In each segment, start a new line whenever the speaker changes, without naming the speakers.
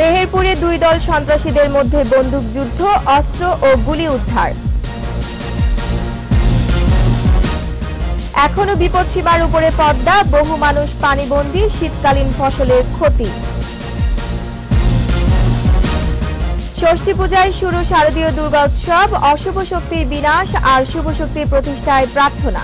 মেহেরপুরে দুই দল সন্ত্রাসীদের মধ্যে বন্দুকযুদ্ধ অস্ত্র ও গুলি উদ্ধার এখনো বিপদসীমার উপরে পদ্মা বহু মানুষ পানিবন্দী শীতকালীন ফসলের ক্ষতি ষষ্ঠী পূজায় শুরু শারদীয় দুর্গা উৎসব অশুভ শক্তির বিনাশ আর শুভ শক্তির প্রতিষ্ঠায় প্রার্থনা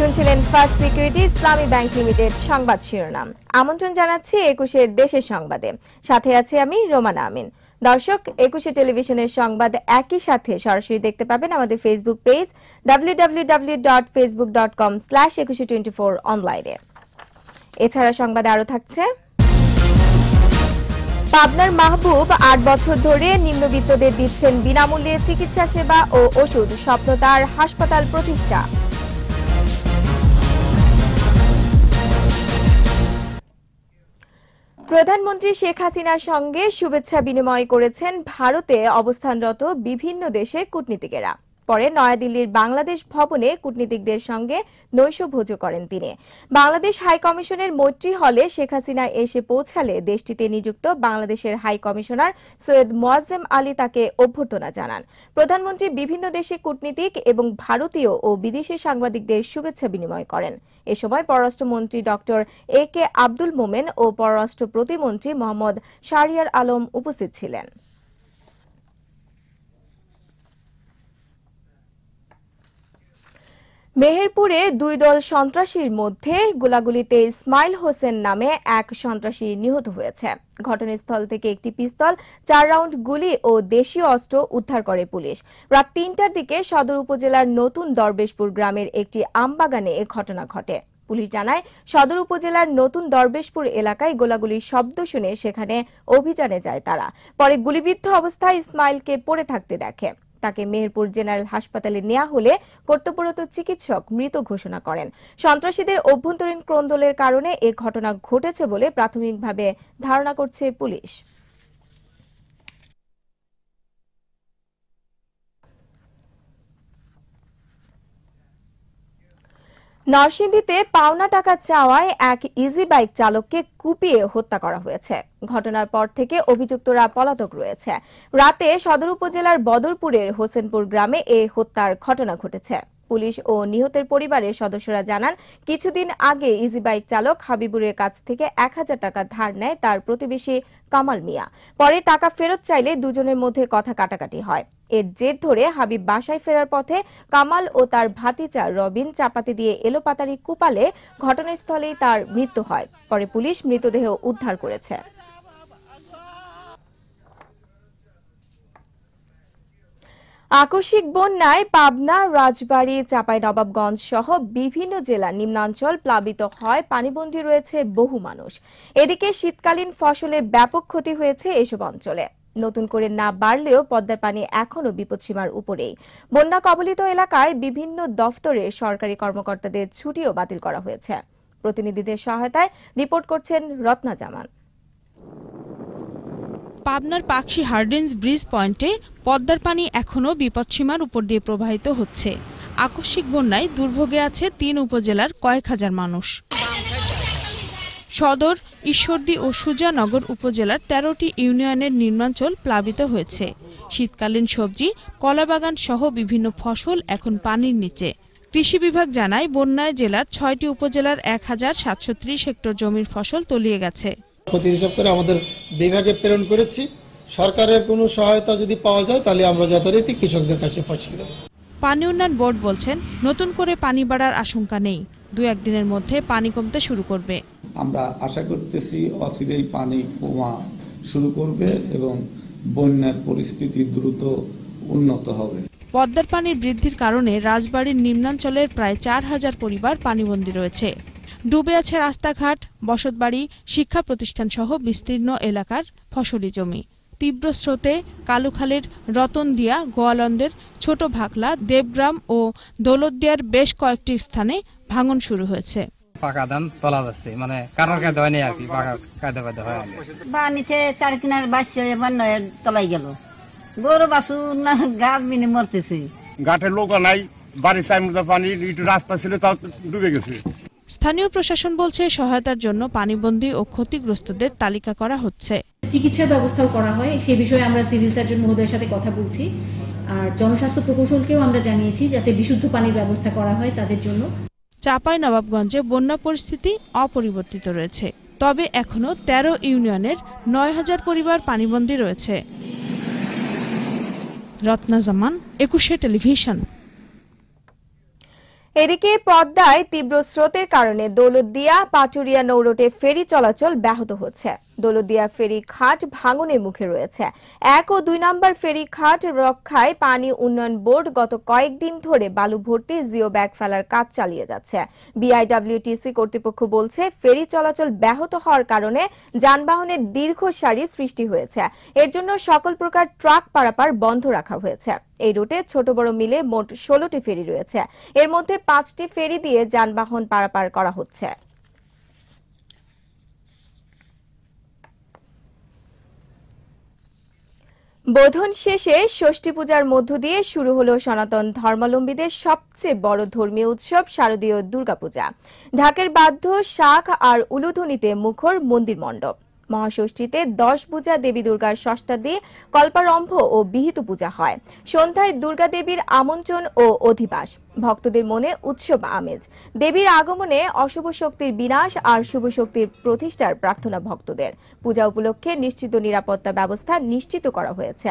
শুনছিলেন first security Islami bank limited সংবাদ শিরোনাম আমন্ত্রণ জানাচ্ছি একুশের দেশের সংবাদে সাথে আছে আমি রোমানা আমিন দর্শক একুশে টেলিভিশনের সংবাদ একই সাথে সরাসরি দেখতে পাবেন আমাদের Facebook page W W W dot Facebook dot com slash Ekushey twenty four অনলাইনে এছাড়া সংবাদে আরও থাকছে পাবনার মাহবুব আট বছর ধরে নিম্নবিত্তদের দিচ্ছেন বিনামূল্যে চিকিৎসা সেবা ও ওষুধ স্বপ্ন তার হাসপাতাল প্রতিষ্ঠা প্রধানমন্ত্রী শেখ হাসিনার সঙ্গে শুভেচ্ছা বিনিময় করেছেন ভারতে অবস্থানরত বিভিন্ন দেশের কূটনীতিকেরা পরে নয়াদিল্লির বাংলাদেশ ভবনে কূটনীতিকদের সঙ্গে নৈশ নৈশভোজ করেন তিনি বাংলাদেশ হাই কমিশনের মৈত্রী হলে শেখ হাসিনা এসে পৌঁছালে দেশটিতে নিযুক্ত বাংলাদেশের হাই কমিশনার সৈয়দ মোয়াজ্জেম আলী তাকে অভ্যর্থনা জানান প্রধানমন্ত্রী বিভিন্ন দেশে কূটনীতিক এবং ভারতীয় ও বিদেশি সাংবাদিকদের শুভেচ্ছা বিনিময় করেন এ সময় পররাষ্ট্রমন্ত্রী ড এ কে আব্দুল মোমেন ও পররাষ্ট্র প্রতিমন্ত্রী মোহাম্মদ শাহরিয়ার আলম উপস্থিত ছিলেন মেহেরপুরে দুই দল সন্ত্রাসীর মধ্যে গোলাগুলিতে ইসমাইল হোসেন নামে এক সন্ত্রাসী নিহত হয়েছে ঘটনাস্থল থেকে একটি পিস্তল চার রাউন্ড গুলি ও দেশীয় অস্ত্র উদ্ধার করে পুলিশ রাত তিনটার দিকে সদর উপজেলার নতুন দরবেশপুর গ্রামের একটি আমবাগানে এ ঘটনা ঘটে পুলিশ জানায় সদর উপজেলার নতুন দরবেশপুর এলাকায় গোলাগুলির শব্দ শুনে সেখানে অভিযানে যায় তারা পরে গুলিবিদ্ধ অবস্থায় ইসমাইলকে পড়ে থাকতে দেখে তাকে মেহেরপুর জেনারেল হাসপাতালে নেওয়া হলে কর্তব্যরত চিকিৎসক মৃত ঘোষণা করেন সন্ত্রাসীদের অভ্যন্তরীণ ক্রন্দলের কারণে এ ঘটনা ঘটেছে বলে প্রাথমিকভাবে ধারণা করছে পুলিশ নরসিংদীতে পাওনা টাকা চাওয়ায় এক ইজি বাইক চালককে কুপিয়ে হত্যা করা হয়েছে ঘটনার পর থেকে অভিযুক্তরা পলাতক রয়েছে রাতে সদর উপজেলার বদরপুরের হোসেনপুর গ্রামে এই হত্যার ঘটনা ঘটেছে পুলিশ ও নিহতের পরিবারের সদস্যরা জানান কিছুদিন আগে ইজি বাইক চালক হাবিবুরের কাছ থেকে এক হাজার টাকা ধার নেয় তার প্রতিবেশী কামাল মিয়া পরে টাকা ফেরত চাইলে দুজনের মধ্যে কথা কাটাকাটি হয় এর জের ধরে হাবিব বাসায় ফেরার পথে কামাল ও তার ভাতিচা রবিন চাপাতি দিয়ে এলোপাতারি কুপালে ঘটনাস্থলেই তার মৃত্যু হয় পরে পুলিশ মৃতদেহ উদ্ধার করেছে আকস্মিক বন্যায় পাবনা রাজবাড়ী চাঁপাইনবাবগঞ্জ সহ বিভিন্ন জেলার নিম্নাঞ্চল প্লাবিত হয় পানিবন্দী রয়েছে বহু মানুষ এদিকে শীতকালীন ফসলের ব্যাপক ক্ষতি হয়েছে এসব অঞ্চলে নতুন করে না বাড়লেও পদ্মার পানি এখনও বিপদসীমার উপরেই বন্যা কবলিত এলাকায় বিভিন্ন দফতরে সরকারি কর্মকর্তাদের ছুটিও বাতিল করা হয়েছে প্রতিনিধিদের সহায়তায় রিপোর্ট করছেন রত্না জামান পাবনার পাকশি হার্ডেন্স ব্রিজ
পয়েন্টে পদ্মার পানি এখনও বিপদসীমার উপর দিয়ে প্রবাহিত হচ্ছে আকস্মিক বন্যায় দুর্ভোগে আছে তিন উপজেলার কয়েক হাজার মানুষ সদর ঈশ্বরদী ও সুজানগর উপজেলার ১৩টি ইউনিয়নের নির্মাঞ্চল প্লাবিত হয়েছে শীতকালীন সবজি কলাবাগান সহ বিভিন্ন ফসল এখন পানির নিচে কৃষি বিভাগ জানায় বন্যায় জেলার ছয়টি উপজেলার এক হাজার সাতশো হেক্টর জমির ফসল তলিয়ে গেছে
প্রতি হিসাব করে আমাদের বিভাগে প্রেরণ করেছি সরকারের কোনো সহায়তা যদি পাওয়া যায় তাহলে আমরা যথারীতি কৃষকদের কাছে পৌঁছে দেব
পানি উন্নয়ন বোর্ড বলছেন নতুন করে পানি বাড়ার আশঙ্কা নেই দু একদিনের মধ্যে পানি কমতে শুরু করবে
আমরা আশা করতেছি অচিরেই পানি কমা শুরু করবে এবং বন্যার পরিস্থিতি দ্রুত উন্নত হবে
পদ্মার পানির বৃদ্ধির কারণে রাজবাড়ির নিম্নাঞ্চলের প্রায় চার হাজার পরিবার পানিবন্দী রয়েছে ডুবে আছে রাস্তাঘাট বসতবাড়ি শিক্ষা প্রতিষ্ঠান সহ বিস্তীর্ণ এলাকার ফসলি জমি তীব্র স্রোতে কালুখালের দিয়া গোয়ালন্দের ছোট ভাকলা দেবগ্রাম ও দৌলতদিয়ার বেশ কয়েকটি স্থানে ভাঙন শুরু হয়েছে
পাকা ধান যাচ্ছে মানে কারোর হয়নি আর কি পাকা হয়
বা নিচে চার কিনার নয় তলাই গেল গরু বাসু না মিনে মরতেছে
লোক নাই বাড়ির চাইমুজা পানি একটু রাস্তা ছিল তাও ডুবে গেছে
স্থানীয় প্রশাসন বলছে সহায়তার জন্য পানিবন্দী ও ক্ষতিগ্রস্তদের তালিকা করা হচ্ছে চিকিৎসা ব্যবস্থাও করা হয় সে বিষয়ে আমরা সিভিল সার্জন মহোদয়ের সাথে কথা বলছি আর জনস্বাস্থ্য প্রকৌশলকেও আমরা জানিয়েছি যাতে বিশুদ্ধ পানির ব্যবস্থা করা হয় তাদের জন্য চাপাই নবাবগঞ্জে বন্যা পরিস্থিতি অপরিবর্তিত রয়েছে তবে এখনো ১৩ ইউনিয়নের নয় হাজার পরিবার পানিবন্দী রয়েছে রত্না জামান একুশে টেলিভিশন
এদিকে পদ্মায় তীব্র স্রোতের কারণে দৌলতদিয়া পাটুরিয়া নৌরোটে ফেরি চলাচল ব্যাহত হচ্ছে দোলদিয়া ফেরি খাট ভাঙনে মুখে রয়েছে এক ও দুই নম্বর ফেরি খাট রক্ষায় পানি উন্নয়ন বোর্ড গত কয়েকদিন ধরে বালু ভর্তি জিও ব্যাগ ফেলার কাজ চালিয়ে যাচ্ছে বিআইডব্লিউটিসি কর্তৃপক্ষ বলছে ফেরি চলাচল ব্যাহত হওয়ার কারণে যানবাহনের দীর্ঘ সারি সৃষ্টি হয়েছে এর জন্য সকল প্রকার ট্রাক পারাপার বন্ধ রাখা হয়েছে এই রুটে ছোট বড় মিলে মোট ষোলোটি ফেরি রয়েছে এর মধ্যে পাঁচটি ফেরি দিয়ে যানবাহন পারাপার করা হচ্ছে বোধন শেষে ষষ্ঠী পূজার মধ্য দিয়ে শুরু হলো সনাতন ধর্মাবলম্বীদের সবচেয়ে বড় ধর্মীয় উৎসব শারদীয় দুর্গাপূজা ঢাকের বাধ্য শাখ আর উলুধনীতে মুখর মন্দির মণ্ডপ মহাষষ্ঠীতে দশ পূজা দেবী দুর্গার ষষ্ঠাদি কল্পারম্ভ ও বিহিত পূজা হয় সন্ধ্যায় দুর্গা দেবীর আমন্ত্রণ ও অধিবাস ভক্তদের মনে উৎসব আমেজ দেবীর আগমনে অশুভ শক্তির বিনাশ আর শুভ শক্তির প্রতিষ্ঠার প্রার্থনা ভক্তদের পূজা উপলক্ষে নিশ্চিত নিরাপত্তা ব্যবস্থা নিশ্চিত করা হয়েছে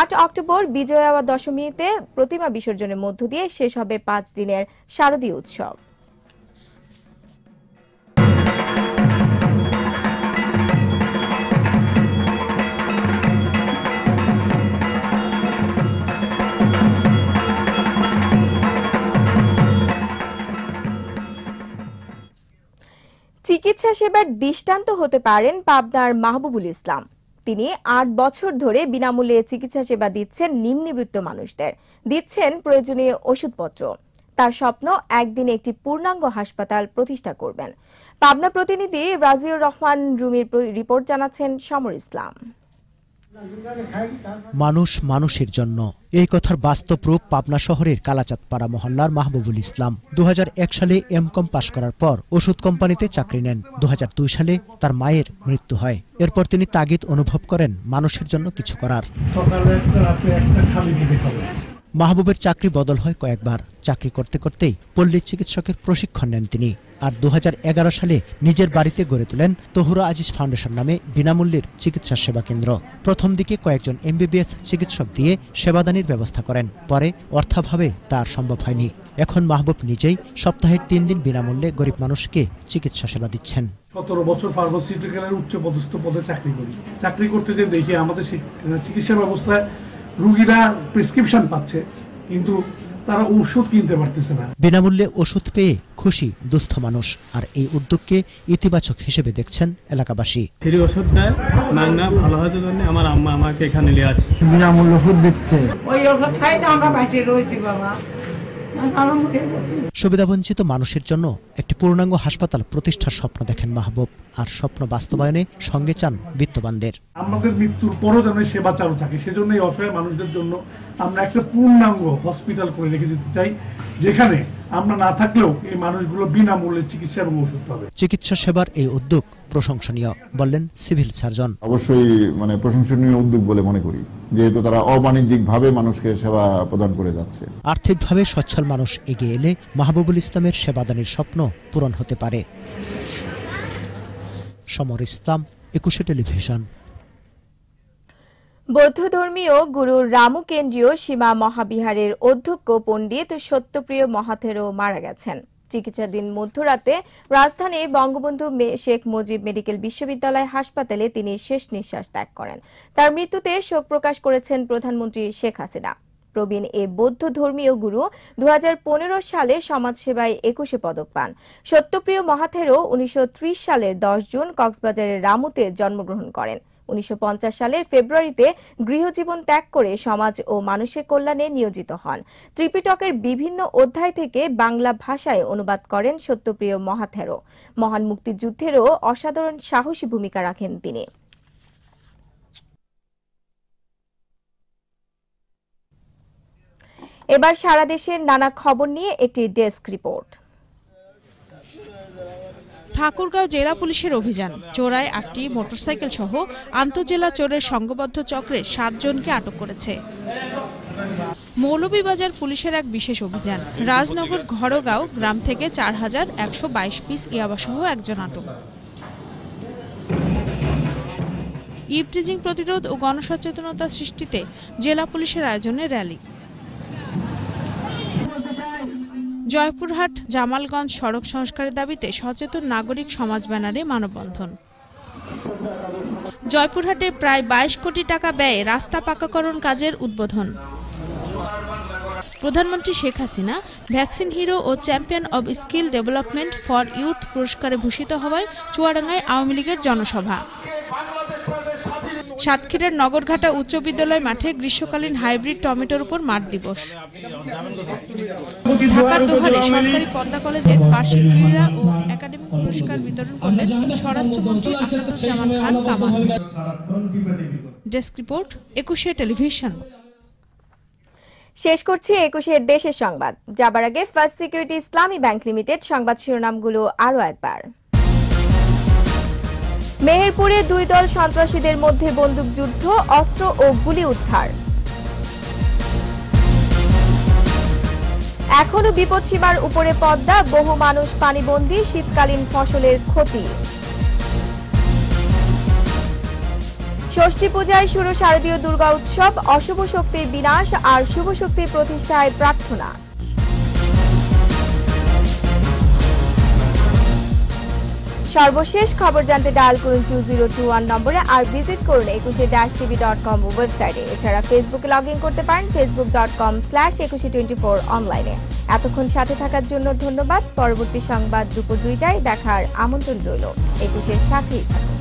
আট অক্টোবর বিজয়া দশমীতে প্রতিমা বিসর্জনের মধ্য দিয়ে শেষ হবে পাঁচ দিনের শারদীয় উৎসব চিকিৎসা সেবার দৃষ্টান্ত হতে পারেন পাবনার মাহবুবুল ইসলাম তিনি আট বছর ধরে বিনামূল্যে চিকিৎসা সেবা দিচ্ছেন নিম্নবিত্ত মানুষদের দিচ্ছেন প্রয়োজনীয় ওষুধপত্র তার স্বপ্ন একদিন একটি পূর্ণাঙ্গ হাসপাতাল প্রতিষ্ঠা করবেন পাবনা প্রতিনিধি রাজিউর রহমান রুমির রিপোর্ট জানাচ্ছেন সমর ইসলাম
মানুষ মানুষের জন্য এই কথার বাস্তব রূপ পাবনা শহরের কালাচাঁদপাড়া মহল্লার মাহবুবুল ইসলাম দু সালে এম কম পাশ করার পর ওষুধ কোম্পানিতে চাকরি নেন দু সালে তার মায়ের মৃত্যু হয় এরপর তিনি তাগিদ অনুভব করেন মানুষের জন্য কিছু করার সকালে একটা রাতে একটা খালি খাবেন মাহবুবের চাকরি বদল হয় কয়েকবার চাকরি করতে করতেই পল্লী চিকিৎসকের প্রশিক্ষণ নেন তিনি আর দু সালে নিজের বাড়িতে গড়ে তোলেন তহুরা আজিজ ফাউন্ডেশন নামে বিনামূল্যের চিকিৎসা সেবা কেন্দ্র প্রথম দিকে কয়েকজন এমবিবিএস চিকিৎসক দিয়ে সেবাদানির ব্যবস্থা করেন পরে অর্থাভাবে তার সম্ভব হয়নি এখন মাহবুব নিজেই সপ্তাহের তিন দিন বিনামূল্যে গরিব মানুষকে চিকিৎসা সেবা দিচ্ছেন সতেরো বছর ফার্মাসিউটিক্যালের উচ্চ পদস্থ পদে চাকরি করি চাকরি করতে যে দেখি আমাদের চিকিৎসা ব্যবস্থায় রুগীরা প্রেসক্রিপশন পাচ্ছে কিন্তু তারা ওষুধ কিনতে পারতেছে না বিনামূল্যে ওষুধ পেয়ে খুশি দুস্থ মানুষ আর এই উদ্যোগকে ইতিবাচক হিসেবে দেখছেন এলাকাবাসী ফ্রি ওষুধ দেয় না ভালো হওয়ার জন্য আমার আম্মা আমাকে এখানে নিয়ে আসে বিনামূল্যে ওষুধ দিচ্ছে
ওই ওষুধ খাইতে আমরা বাইরে রয়েছি বাবা
সুবিধা বঞ্চিত মানুষের জন্য একটি পূর্ণাঙ্গ হাসপাতাল প্রতিষ্ঠার স্বপ্ন দেখেন মাহবুব আর স্বপ্ন বাস্তবায়নে সঙ্গে চান বিত্তবানদের আমাদের মৃত্যুর পরও যেন সেবা চালু থাকে সেজন্য এই অসহায় মানুষদের জন্য আমরা একটা পূর্ণাঙ্গ হসপিটাল করে রেখে যেতে চাই যেখানে আমরা না থাকলেও এই মানুষগুলো বিনামূল্যে চিকিৎসা এবং ওষুধ পাবে চিকিৎসা সেবার এই উদ্যোগ প্রশংসনীয় বললেন সিভিল সার্জন অবশ্যই মানে প্রশংসনীয় উদ্যোগ বলে মনে করি যেহেতু তারা অবাণিজ্যিকভাবে মানুষকে সেবা প্রদান করে যাচ্ছে আর্থিকভাবে সচ্ছল মানুষ এগিয়ে এলে মাহবুবুল ইসলামের সেবাদানের স্বপ্ন পূরণ হতে পারে সমর ইসলাম একুশে টেলিভিশন
বৌদ্ধধর্মীয় গুরু রামু কেন্দ্রীয় সীমা মহাবিহারের অধ্যক্ষ পণ্ডিত সত্যপ্রিয় মহাথেরও মারা গেছেন চিকিৎসাধীন মধ্যরাতে রাজধানী বঙ্গবন্ধু শেখ মুজিব মেডিকেল বিশ্ববিদ্যালয় হাসপাতালে তিনি শেষ নিঃশ্বাস ত্যাগ করেন তার মৃত্যুতে শোক প্রকাশ করেছেন প্রধানমন্ত্রী শেখ হাসিনা প্রবীণ এ বৌদ্ধ ধর্মীয় গুরু দু সালে সমাজসেবায় একুশে পদক পান সত্যপ্রিয় মহাথেরও উনিশশো সালের দশ জুন কক্সবাজারের রামুতে জন্মগ্রহণ করেন উনিশশো সালের ফেব্রুয়ারিতে গৃহজীবন ত্যাগ করে সমাজ ও মানুষের কল্যাণে নিয়োজিত হন ত্রিপিটকের বিভিন্ন অধ্যায় থেকে বাংলা ভাষায় অনুবাদ করেন সত্যপ্রিয় মহাথেরো মহান মুক্তিযুদ্ধেরও অসাধারণ সাহসী ভূমিকা রাখেন তিনি এবার সারা দেশের নানা খবর নিয়ে একটি ডেস্ক রিপোর্ট ঠাকুরগাঁও জেলা পুলিশের অভিযান
চোরায় আটটি মোটরসাইকেল সহ আন্তজেলা চোরের সংঘবদ্ধ চক্রে সাতজনকে আটক করেছে মৌলভীবাজার পুলিশের এক বিশেষ অভিযান রাজনগর ঘরগাঁও গ্রাম থেকে চার হাজার একশো বাইশ পিস ইয়াবাসহ একজন আটক ইভটিজিং প্রতিরোধ ও গণসচেতনতা সৃষ্টিতে জেলা পুলিশের আয়োজনে র্যালি জয়পুরহাট জামালগঞ্জ সড়ক সংস্কারের দাবিতে সচেতন নাগরিক সমাজ ব্যানারে মানববন্ধন জয়পুরহাটে প্রায় বাইশ কোটি টাকা ব্যয়ে রাস্তা পাকাকরণ কাজের উদ্বোধন প্রধানমন্ত্রী শেখ হাসিনা ভ্যাকসিন হিরো ও champion of skill development for youth পুরস্কারে ভূষিত হওয়ায় চুয়াডাঙ্গায় আওয়ামী লীগের জনসভা সাতক্ষীরার নগরঘাটা উচ্চ বিদ্যালয় মাঠে গ্রীষ্মকালীন হাইব্রিড টমেটোর উপর মাঠ দিবস ঢাকার দোহারে সরকারি পদ্মা কলেজের বার্ষিক ক্রীড়া ও একাডেমিক পুরস্কার বিতরণ করলেন স্বরাষ্ট্রমন্ত্রী
Asaduzzaman Khan Kamal
desk report Ekushey television শেষ করছি একুশের দেশের সংবাদ যাবার আগে first security Islami bank limited সংবাদ শিরোনামগুলো আরও একবার মেহেরপুরে দুই দল সন্ত্রাসীদের মধ্যে বন্দুকযুদ্ধ অস্ত্র ও গুলি উদ্ধার এখনও বিপদসীমার উপরে পদ্মা বহু মানুষ পানিবন্দী শীতকালীন ফসলের ক্ষতি ষষ্ঠী পূজায় শুরু শারদীয় দুর্গা উৎসব অশুভ শক্তির বিনাশ আর শুভ শক্তির প্রতিষ্ঠায় প্রার্থনা সর্বশেষ খবর জানতে ডায়াল করুন টু জিরো টু ওয়ান নম্বরে আর ভিজিট করুন একুশে ড্যাশ টিভি ডট কম ওয়েবসাইটে এছাড়া ফেসবুকে লগ ইন করতে পারেন Facebook dot com slash Ekushey twenty four অনলাইনে এতক্ষণ সাথে থাকার জন্য ধন্যবাদ পরবর্তী সংবাদ দুপুর দুইটায় দেখার আমন্ত্রণ রইল একুশের সাথেই থাকুন